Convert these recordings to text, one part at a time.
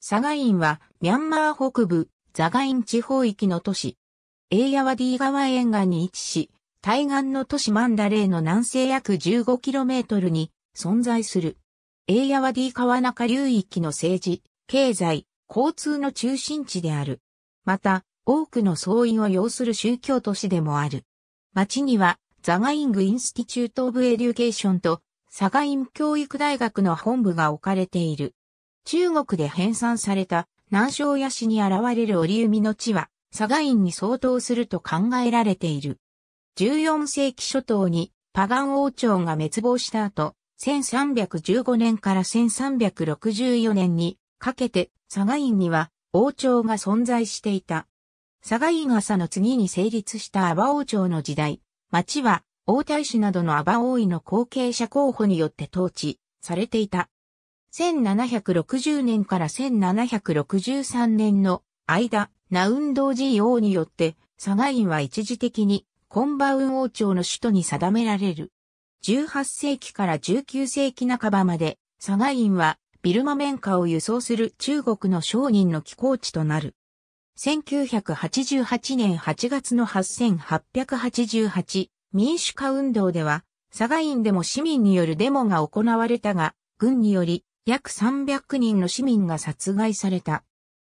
サガインは、ミャンマー北部、ザガイン地方域の都市。エイヤワディ川沿岸に位置し、対岸の都市マンダレーの南西約 15km に存在する。エイヤワディ川中流域の政治、経済、交通の中心地である。また、多くの総員を要する宗教都市でもある。町には、ザガイング・インスティチュート・オブ・エデュケーションと、サガイン教育大学の本部が置かれている。中国で編纂された南昌屋市に現れる折弓の地は、佐賀院に相当すると考えられている。14世紀初頭にパガン王朝が滅亡した後、1315年から1364年にかけて佐賀院には王朝が存在していた。佐賀院朝の次に成立した阿波王朝の時代、町は王太子などの阿波王位の後継者候補によって統治されていた。1760年から1763年の間、ナウンドージー王によって、サガインは一時的にコンバウン王朝の首都に定められる。18世紀から19世紀半ばまで、サガインはビルマ綿花を輸送する中国の商人の寄港地となる。1988年8月の8888民主化運動では、サガインでも市民によるデモが行われたが、軍により約300人の市民が殺害された。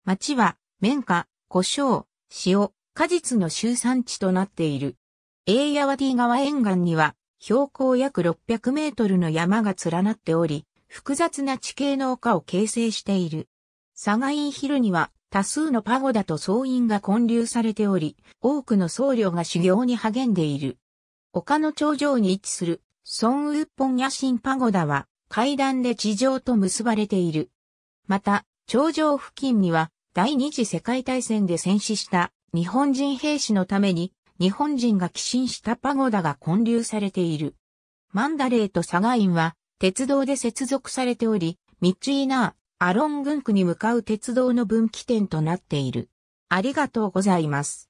町は、綿花、胡椒、塩、果実の集産地となっている。エイヤワディ川沿岸には、標高約600メートルの山が連なっており、複雑な地形の丘を形成している。サガインヒルには多数のパゴダと僧院が混流されており、多くの僧侶が修行に励んでいる。丘の頂上に位置する、ソンウッポンシンパゴダは、階段で地上と結ばれている。また、頂上付近には第二次世界大戦で戦死した日本人兵士のために日本人が寄進したパゴダが建立されている。マンダレーとサガインは鉄道で接続されており、ミッチーナー、アロン軍区に向かう鉄道の分岐点となっている。ありがとうございます。